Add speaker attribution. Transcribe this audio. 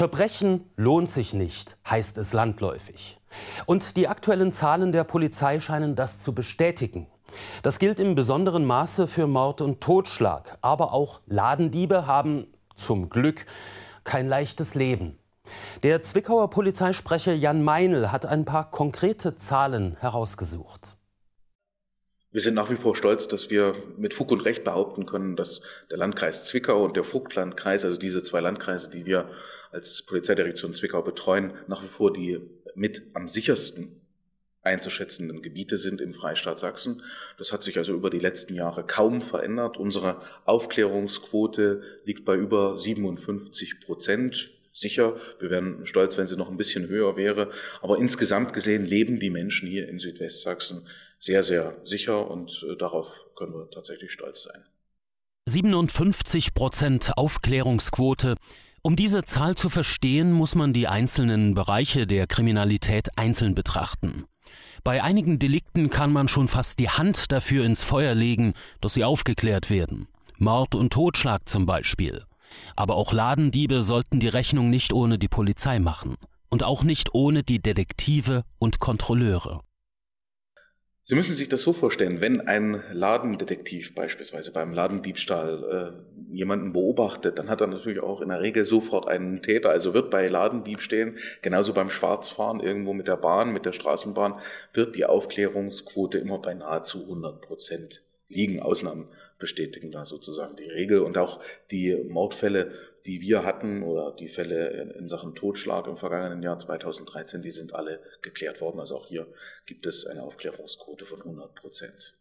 Speaker 1: Verbrechen lohnt sich nicht, heißt es landläufig. Und die aktuellen Zahlen der Polizei scheinen das zu bestätigen. Das gilt im besonderen Maße für Mord und Totschlag. Aber auch Ladendiebe haben zum Glück kein leichtes Leben. Der Zwickauer Polizeisprecher Jan Meinl hat ein paar konkrete Zahlen herausgesucht.
Speaker 2: Wir sind nach wie vor stolz, dass wir mit Fug und Recht behaupten können, dass der Landkreis Zwickau und der Vogtlandkreis, also diese zwei Landkreise, die wir als Polizeidirektion Zwickau betreuen, nach wie vor die mit am sichersten einzuschätzenden Gebiete sind im Freistaat Sachsen. Das hat sich also über die letzten Jahre kaum verändert. Unsere Aufklärungsquote liegt bei über 57 Prozent sicher. Wir wären stolz, wenn sie noch ein bisschen höher wäre. Aber insgesamt gesehen leben die Menschen hier in Südwestsachsen sehr, sehr sicher und äh, darauf können wir tatsächlich stolz sein.
Speaker 1: 57 Prozent Aufklärungsquote. Um diese Zahl zu verstehen, muss man die einzelnen Bereiche der Kriminalität einzeln betrachten. Bei einigen Delikten kann man schon fast die Hand dafür ins Feuer legen, dass sie aufgeklärt werden. Mord und Totschlag zum Beispiel. Aber auch Ladendiebe sollten die Rechnung nicht ohne die Polizei machen und auch nicht ohne die Detektive und Kontrolleure.
Speaker 2: Sie müssen sich das so vorstellen, wenn ein Ladendetektiv beispielsweise beim Ladendiebstahl äh, jemanden beobachtet, dann hat er natürlich auch in der Regel sofort einen Täter. Also wird bei Ladendiebstählen, genauso beim Schwarzfahren irgendwo mit der Bahn, mit der Straßenbahn, wird die Aufklärungsquote immer bei nahezu 100 Prozent liegen. Ausnahmen bestätigen da sozusagen die Regel. Und auch die Mordfälle, die wir hatten oder die Fälle in Sachen Totschlag im vergangenen Jahr 2013, die sind alle geklärt worden. Also auch hier gibt es eine Aufklärungsquote von 100 Prozent.